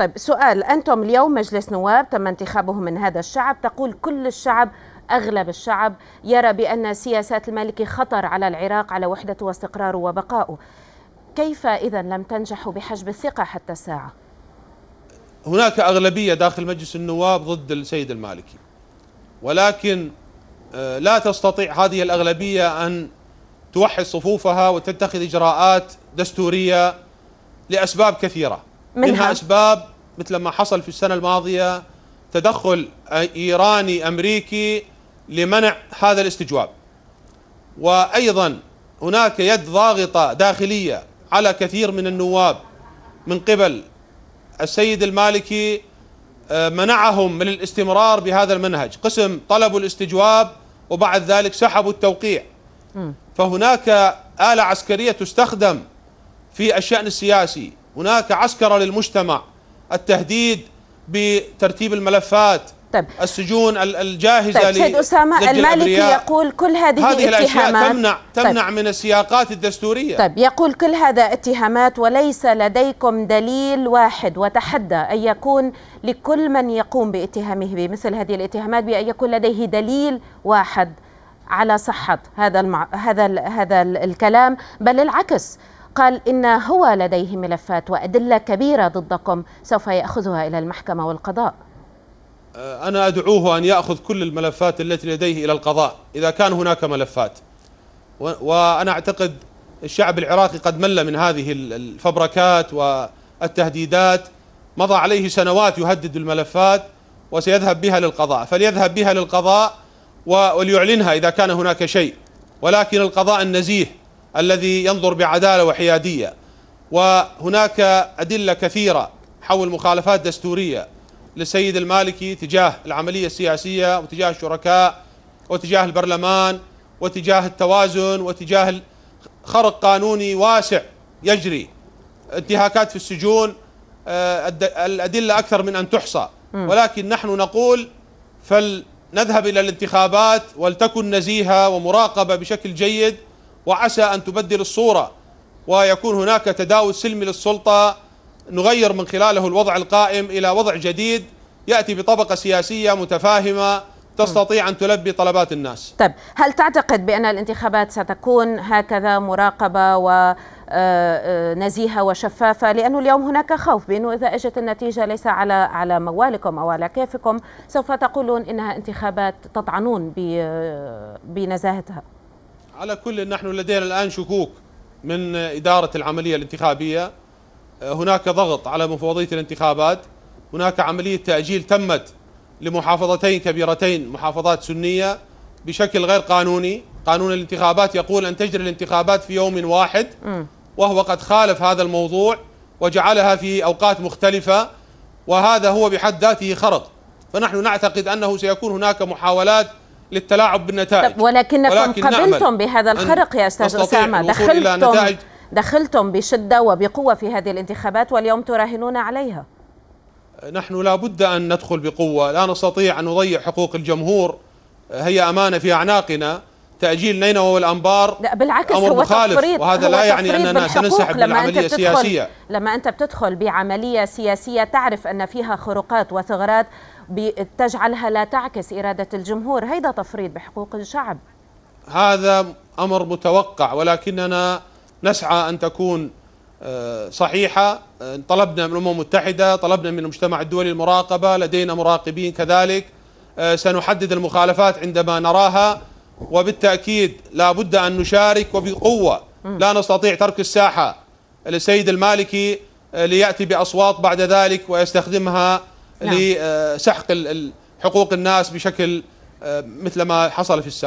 طيب سؤال أنتم اليوم مجلس نواب تم انتخابه من هذا الشعب تقول كل الشعب أغلب الشعب يرى بأن سياسات المالكي خطر على العراق على وحدته واستقراره وبقائه كيف إذا لم تنجحوا بحجب الثقة حتى الساعة؟ هناك أغلبية داخل مجلس النواب ضد السيد المالكي ولكن آه، لا تستطيع هذه الأغلبية أن توحد صفوفها وتتخذ إجراءات دستورية لأسباب كثيرة منها, منها أسباب مثل ما حصل في السنة الماضية تدخل إيراني أمريكي لمنع هذا الاستجواب وأيضا هناك يد ضاغطة داخلية على كثير من النواب من قبل السيد المالكي آه، منعهم من الاستمرار بهذا المنهج قسم طلبوا الاستجواب وبعد ذلك سحبوا التوقيع فهناك آلة عسكرية تستخدم في الشأن السياسي هناك عسكرة للمجتمع التهديد بترتيب الملفات طيب. السجون الجاهزه طيب. سيد اسامه المالكي يقول كل هذه, هذه الاتهامات تمنع تمنع طيب. من السياقات الدستوريه طيب يقول كل هذا اتهامات وليس لديكم دليل واحد وتحدى ان يكون لكل من يقوم باتهامه بمثل هذه الاتهامات بان يكون لديه دليل واحد على صحه هذا المع... هذا ال... هذا الكلام بل العكس قال إن هو لديه ملفات وأدلة كبيرة ضدكم سوف يأخذها إلى المحكمة والقضاء آه، أنا أدعوه أن يأخذ كل الملفات التي لديه إلى القضاء إذا كان هناك ملفات وأنا أعتقد الشعب العراقي قد مل من هذه الفبركات والتهديدات مضى عليه سنوات يهدد الملفات وسيذهب بها للقضاء فليذهب بها للقضاء وليعلنها إذا كان هناك شيء ولكن القضاء النزيه الذي ينظر بعداله وحياديه وهناك ادله كثيره حول مخالفات دستوريه للسيد المالكي تجاه العمليه السياسيه وتجاه الشركاء وتجاه البرلمان وتجاه التوازن وتجاه خرق قانوني واسع يجري انتهاكات في السجون آه، الادله اكثر من ان تحصى ولكن نحن نقول فلنذهب الى الانتخابات ولتكن نزيهه ومراقبه بشكل جيد وعسى أن تبدل الصورة ويكون هناك تداول سلمي للسلطة نغير من خلاله الوضع القائم إلى وضع جديد يأتي بطبقة سياسية متفاهمة تستطيع أن تلبي طلبات الناس طيب هل تعتقد بأن الانتخابات ستكون هكذا مراقبة ونزيهة آه، آه، وشفافة لأنه اليوم هناك خوف بأنه إذا أجت النتيجة ليس على على موالكم أو على كيفكم سوف تقولون إنها انتخابات تطعنون آه، بنزاهتها على كل نحن لدينا الآن شكوك من إدارة العملية الانتخابية هناك ضغط على مفوضية الانتخابات هناك عملية تأجيل تمت لمحافظتين كبيرتين محافظات سنية بشكل غير قانوني قانون الانتخابات يقول أن تجري الانتخابات في يوم واحد وهو قد خالف هذا الموضوع وجعلها في أوقات مختلفة وهذا هو بحد ذاته خرق فنحن نعتقد أنه سيكون هناك محاولات للتلاعب بالنتائج طب ولكنكم ولكن قبلتم بهذا الخرق يا استاذ اسامه دخلتم دخلتم بشده وبقوه في هذه الانتخابات واليوم تراهنون عليها نحن لا بد ان ندخل بقوه لا نستطيع ان نضيع حقوق الجمهور هي امانه في اعناقنا تاجيل نينوى والانبار لا بالعكس امر هو مخالف تفريد وهذا هو لا يعني اننا سننسحب من العمليه السياسيه لما انت بتدخل بعمليه سياسيه تعرف ان فيها خروقات وثغرات بتجعلها لا تعكس إرادة الجمهور هيدا تفريط بحقوق الشعب هذا أمر متوقع ولكننا نسعى أن تكون آه، صحيحة آه، طلبنا من الأمم المتحدة طلبنا من المجتمع الدولي المراقبة لدينا مراقبين كذلك آه، سنحدد المخالفات عندما نراها وبالتأكيد لا بد أن نشارك وبقوة لا نستطيع ترك الساحة للسيد المالكي ليأتي بأصوات بعد ذلك ويستخدمها نعم. لسحق حقوق الناس بشكل آه، مثل ما حصل في السابق